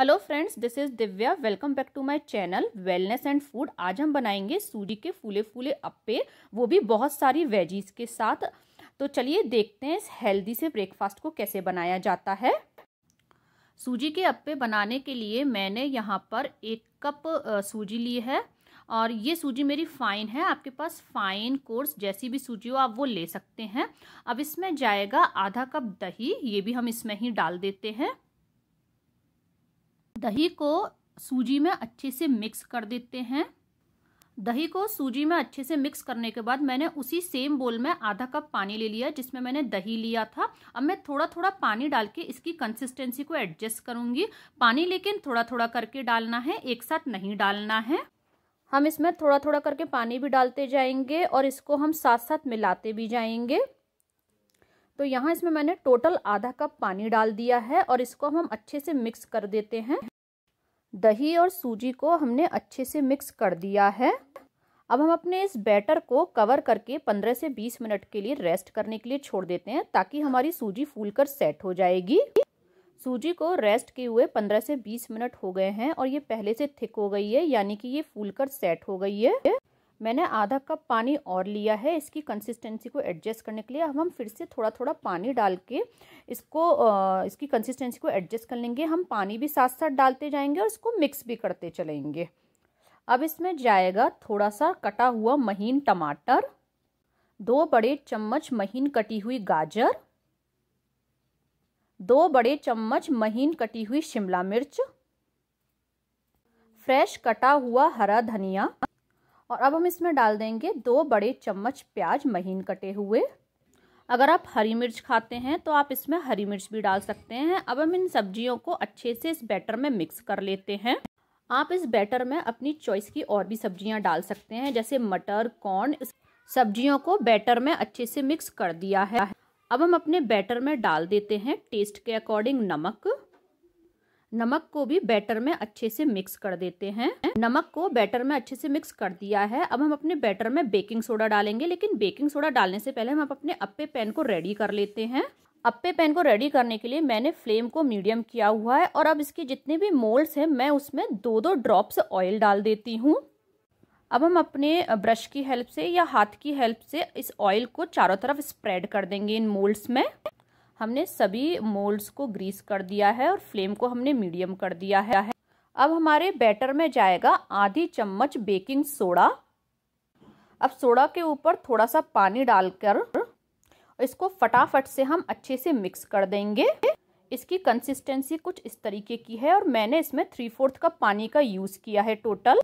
Hello friends this is Divya welcome back to my channel wellness and food आज हम बनाएंगे सूजी के फूले फूले अप्पे वो भी बहुत सारी वेजीज के साथ तो चलिए देखते हैं इस हेल्दी से ब्रेकफास्ट को कैसे बनाया जाता है सूजी के अप्पे बनाने के लिए मैंने यहाँ पर एक कप सूजी ली है और ये सूजी मेरी फ़ाइन है आपके पास फ़ाइन कोर्स जैसी भी सूजी हो आप वो ले सकते हैं अब इसमें जाएगा आधा कप दही ये भी हम इसमें ही डाल देते हैं दही को सूजी में अच्छे से मिक्स कर देते हैं दही को सूजी में अच्छे से मिक्स करने के बाद मैंने उसी सेम बोल में आधा कप पानी ले लिया जिसमें मैंने दही लिया था अब मैं थोड़ा थोड़ा पानी डाल के इसकी कंसिस्टेंसी को एडजस्ट करूँगी पानी लेकिन थोड़ा थोड़ा करके डालना है एक साथ नहीं डालना है हम इसमें थोड़ा थोड़ा करके पानी भी डालते जाएंगे और इसको हम साथ साथ मिलाते भी जाएंगे तो यहाँ इसमें मैंने टोटल आधा कप पानी डाल दिया है और इसको हम अच्छे से मिक्स कर देते हैं दही और सूजी को हमने अच्छे से मिक्स कर दिया है अब हम अपने इस बैटर को कवर करके 15 से 20 मिनट के लिए रेस्ट करने के लिए छोड़ देते हैं ताकि हमारी सूजी फूल कर सेट हो जाएगी सूजी को रेस्ट किए हुए 15 से 20 मिनट हो गए हैं और ये पहले से थिक हो गई है यानी कि ये फूल कर सेट हो गई है मैंने आधा कप पानी और लिया है इसकी कंसिस्टेंसी को एडजस्ट करने के लिए अब हम फिर से थोड़ा थोड़ा पानी डाल के इसको इसकी कंसिस्टेंसी को एडजस्ट कर लेंगे हम पानी भी साथ साथ डालते जाएंगे और इसको मिक्स भी करते चलेंगे अब इसमें जाएगा थोड़ा सा कटा हुआ महीन टमाटर दो बड़े चम्मच महीन कटी हुई गाजर दो बड़े चम्मच महीन कटी हुई शिमला मिर्च फ्रेश कटा हुआ हरा धनिया और अब हम इसमें डाल देंगे दो बड़े चम्मच प्याज महीन कटे हुए अगर आप हरी मिर्च खाते हैं तो आप इसमें हरी मिर्च भी डाल सकते हैं अब हम इन सब्जियों को अच्छे से इस बैटर में मिक्स कर लेते हैं आप इस बैटर में अपनी चॉइस की और भी सब्जियां डाल सकते हैं जैसे मटर कॉर्न सब्जियों को बैटर में अच्छे से मिक्स कर दिया है अब हम अपने बैटर में डाल देते हैं टेस्ट के अकॉर्डिंग नमक नमक को भी बैटर में अच्छे से मिक्स कर देते हैं नमक को बैटर में अच्छे से मिक्स कर दिया है अब हम अपने बैटर में बेकिंग सोडा डालेंगे लेकिन बेकिंग सोडा डालने से पहले हम अपने अप्पे पैन को रेडी कर लेते हैं अप्पे पैन को रेडी करने के लिए मैंने फ्लेम को मीडियम किया हुआ है और अब इसके जितने भी मोल्ड्स हैं मैं उसमें दो दो ड्रॉप्स ऑयल डाल देती हूँ अब हम अपने ब्रश की हेल्प से या हाथ की हेल्प से इस ऑयल को चारों तरफ स्प्रेड कर देंगे इन मोल्ड्स में हमने सभी मोल्ड्स को ग्रीस कर दिया है और फ्लेम को हमने मीडियम कर दिया है अब हमारे बैटर में जाएगा आधी चम्मच बेकिंग सोडा अब सोडा के ऊपर थोड़ा सा पानी डालकर इसको फटाफट से हम अच्छे से मिक्स कर देंगे इसकी कंसिस्टेंसी कुछ इस तरीके की है और मैंने इसमें थ्री फोर्थ कप पानी का यूज़ किया है टोटल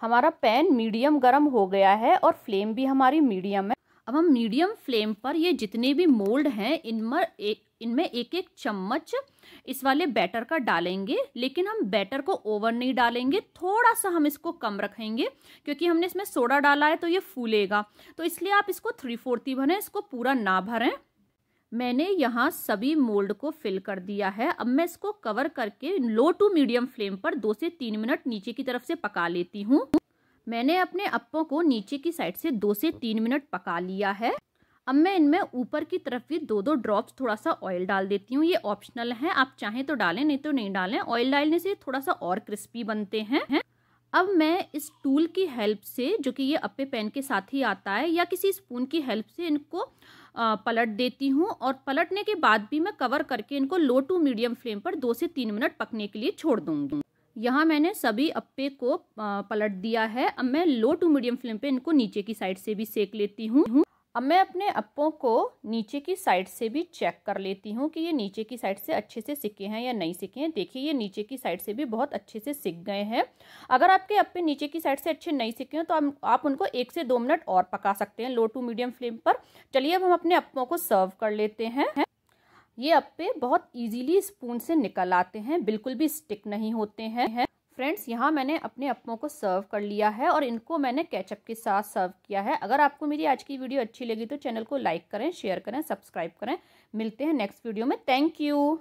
हमारा पैन मीडियम गरम हो गया है और फ्लेम भी हमारी मीडियम है अब हम मीडियम फ्लेम पर ये जितने भी मोल्ड हैं इनमें एक इनमें एक एक चम्मच इस वाले बैटर का डालेंगे लेकिन हम बैटर को ओवर नहीं डालेंगे थोड़ा सा हम इसको कम रखेंगे क्योंकि हमने इसमें सोडा डाला है तो ये फूलेगा तो इसलिए आप इसको थ्री फोर्थी भरें इसको पूरा ना भरें मैंने यहाँ सभी मोल्ड को फिल कर दिया है अब मैं इसको कवर करके लो टू मीडियम फ्लेम पर दो से तीन मिनट नीचे की तरफ से पका लेती हूँ मैंने अपने अप्पों को नीचे की साइड से दो से तीन मिनट पका लिया है अब मैं इनमें ऊपर की तरफ भी दो दो ड्रॉप्स थोड़ा सा ऑयल डाल देती हूँ ये ऑप्शनल है आप चाहें तो डालें नहीं तो नहीं डालें ऑयल डालने से थोड़ा सा और क्रिस्पी बनते हैं है? अब मैं इस टूल की हेल्प से जो कि ये अप्पे पैन के साथ ही आता है या किसी स्पून की हेल्प से इनको पलट देती हूँ और पलटने के बाद भी मैं कवर करके इनको लो टू मीडियम फ्लेम पर दो से तीन मिनट पकने के लिए छोड़ दूँगी यहाँ मैंने सभी अप्पे को पलट दिया है अब मैं लो टू मीडियम फ्लेम पे इनको नीचे की साइड से भी सेक लेती हूँ अब मैं अपने अप्पों को नीचे की साइड से भी चेक कर लेती हूँ कि ये नीचे की साइड से अच्छे से सिके हैं या नहीं सिके हैं देखिए ये नीचे की साइड से भी बहुत अच्छे से सिक गए हैं अगर आपके अप्पे नीचे की साइड से अच्छे नहीं सिके हैं तो आप, उनको एक से दो मिनट और पका सकते हैं लो टू मीडियम फ्लेम पर चलिए अब हम अपने अप्पों को सर्व कर लेते हैं ये अप्पे बहुत इजीली स्पून से निकल आते हैं बिल्कुल भी स्टिक नहीं होते हैं फ्रेंड्स यहाँ मैंने अपने अप्पों को सर्व कर लिया है और इनको मैंने केचप के साथ सर्व किया है अगर आपको मेरी आज की वीडियो अच्छी लगी तो चैनल को लाइक करें शेयर करें सब्सक्राइब करें मिलते हैं नेक्स्ट वीडियो में थैंक यू